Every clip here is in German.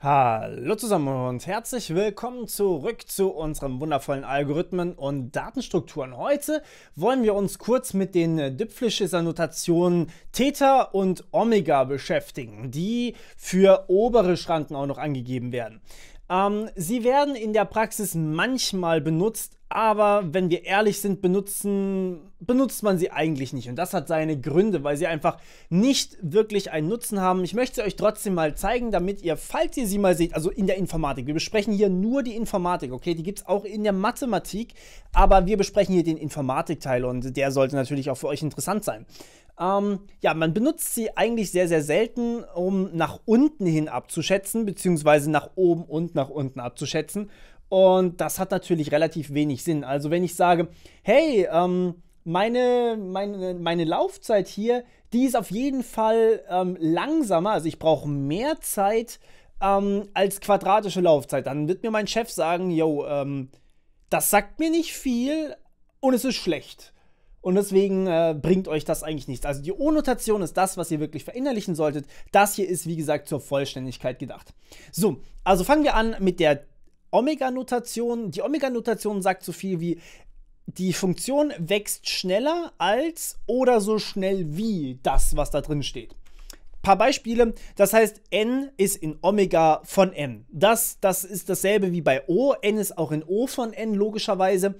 Hallo zusammen und herzlich willkommen zurück zu unserem wundervollen Algorithmen und Datenstrukturen. Heute wollen wir uns kurz mit den Dipflischer Notationen Theta und Omega beschäftigen, die für obere Schranken auch noch angegeben werden. Ähm, sie werden in der Praxis manchmal benutzt, aber wenn wir ehrlich sind, benutzen, benutzt man sie eigentlich nicht. Und das hat seine Gründe, weil sie einfach nicht wirklich einen Nutzen haben. Ich möchte sie euch trotzdem mal zeigen, damit ihr, falls ihr sie mal seht, also in der Informatik, wir besprechen hier nur die Informatik, okay, die gibt es auch in der Mathematik, aber wir besprechen hier den Informatikteil und der sollte natürlich auch für euch interessant sein. Ähm, ja, man benutzt sie eigentlich sehr, sehr selten, um nach unten hin abzuschätzen, beziehungsweise nach oben und nach unten abzuschätzen. Und das hat natürlich relativ wenig Sinn. Also wenn ich sage, hey, ähm, meine, meine, meine Laufzeit hier, die ist auf jeden Fall ähm, langsamer, also ich brauche mehr Zeit ähm, als quadratische Laufzeit. Dann wird mir mein Chef sagen, yo, ähm, das sagt mir nicht viel und es ist schlecht. Und deswegen äh, bringt euch das eigentlich nichts. Also die O-Notation ist das, was ihr wirklich verinnerlichen solltet. Das hier ist, wie gesagt, zur Vollständigkeit gedacht. So, also fangen wir an mit der Omega-Notation. Die Omega-Notation sagt so viel wie, die Funktion wächst schneller als oder so schnell wie das, was da drin steht. Paar Beispiele, das heißt, n ist in Omega von n. Das, das ist dasselbe wie bei O, n ist auch in O von n logischerweise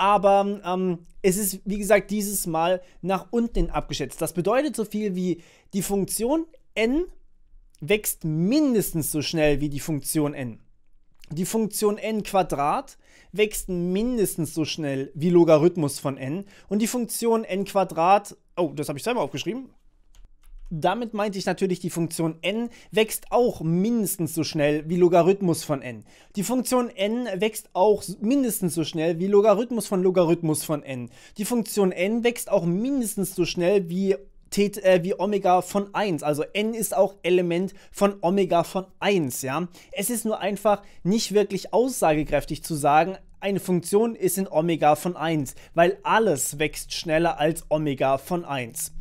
aber ähm, es ist, wie gesagt, dieses Mal nach unten abgeschätzt. Das bedeutet so viel wie die Funktion n wächst mindestens so schnell wie die Funktion n. Die Funktion n Quadrat wächst mindestens so schnell wie Logarithmus von n und die Funktion n Quadrat, oh, das habe ich selber aufgeschrieben, damit meinte ich natürlich, die Funktion n wächst auch mindestens so schnell wie Logarithmus von n. Die Funktion n wächst auch mindestens so schnell wie Logarithmus von Logarithmus von n. Die Funktion n wächst auch mindestens so schnell wie äh, wie Omega von 1. Also n ist auch Element von Omega von 1, ja. Es ist nur einfach nicht wirklich aussagekräftig zu sagen, eine Funktion ist in Omega von 1, weil alles wächst schneller als Omega von 1.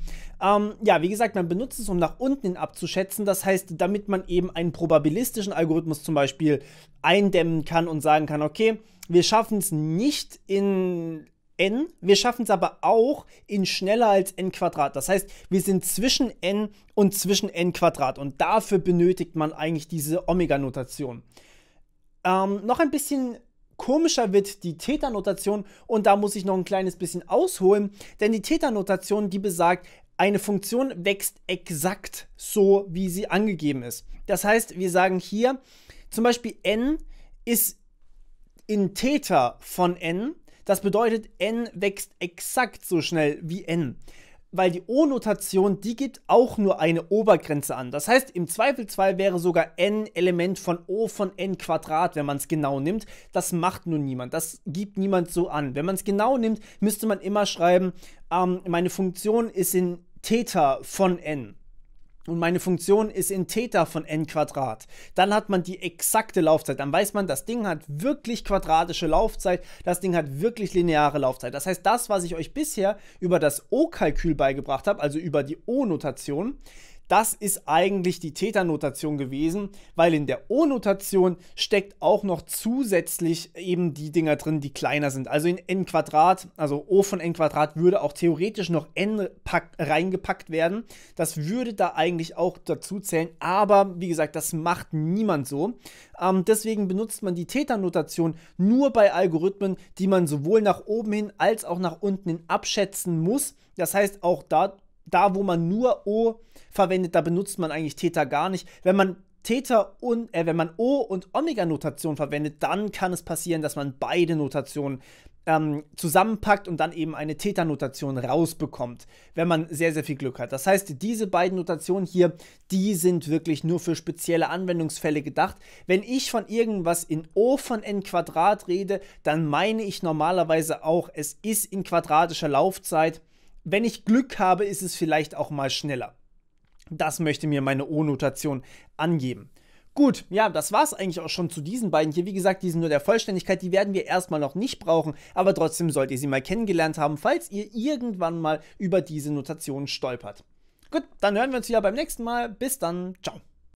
Ähm, ja, wie gesagt, man benutzt es, um nach unten hin abzuschätzen. Das heißt, damit man eben einen probabilistischen Algorithmus zum Beispiel eindämmen kann und sagen kann, okay, wir schaffen es nicht in n, wir schaffen es aber auch in schneller als n Quadrat. Das heißt, wir sind zwischen n und zwischen n Quadrat und dafür benötigt man eigentlich diese Omega-Notation. Ähm, noch ein bisschen komischer wird die Theta-Notation und da muss ich noch ein kleines bisschen ausholen, denn die Theta-Notation, die besagt, eine Funktion wächst exakt so, wie sie angegeben ist. Das heißt, wir sagen hier zum Beispiel n ist in Theta von n. Das bedeutet, n wächst exakt so schnell wie n weil die O-Notation, die gibt auch nur eine Obergrenze an. Das heißt, im Zweifelsfall wäre sogar n Element von O von n Quadrat, wenn man es genau nimmt. Das macht nun niemand, das gibt niemand so an. Wenn man es genau nimmt, müsste man immer schreiben, ähm, meine Funktion ist in Theta von n. Und meine Funktion ist in Theta von n Quadrat. Dann hat man die exakte Laufzeit. Dann weiß man, das Ding hat wirklich quadratische Laufzeit. Das Ding hat wirklich lineare Laufzeit. Das heißt, das, was ich euch bisher über das O-Kalkül beigebracht habe, also über die O-Notation, das ist eigentlich die Täternotation gewesen, weil in der O-Notation steckt auch noch zusätzlich eben die Dinger drin, die kleiner sind. Also in n Quadrat, also O von n Quadrat würde auch theoretisch noch n reingepackt werden. Das würde da eigentlich auch dazu zählen, aber wie gesagt, das macht niemand so. Ähm, deswegen benutzt man die Täternotation nur bei Algorithmen, die man sowohl nach oben hin als auch nach unten hin abschätzen muss. Das heißt, auch da da, wo man nur O verwendet, da benutzt man eigentlich Theta gar nicht. Wenn man Theta und, äh, wenn man O und Omega-Notation verwendet, dann kann es passieren, dass man beide Notationen ähm, zusammenpackt und dann eben eine Theta-Notation rausbekommt, wenn man sehr, sehr viel Glück hat. Das heißt, diese beiden Notationen hier, die sind wirklich nur für spezielle Anwendungsfälle gedacht. Wenn ich von irgendwas in O von n Quadrat rede, dann meine ich normalerweise auch, es ist in quadratischer Laufzeit wenn ich Glück habe, ist es vielleicht auch mal schneller. Das möchte mir meine O-Notation angeben. Gut, ja, das war es eigentlich auch schon zu diesen beiden hier. Wie gesagt, die sind nur der Vollständigkeit, die werden wir erstmal noch nicht brauchen, aber trotzdem solltet ihr sie mal kennengelernt haben, falls ihr irgendwann mal über diese Notation stolpert. Gut, dann hören wir uns wieder beim nächsten Mal. Bis dann, ciao.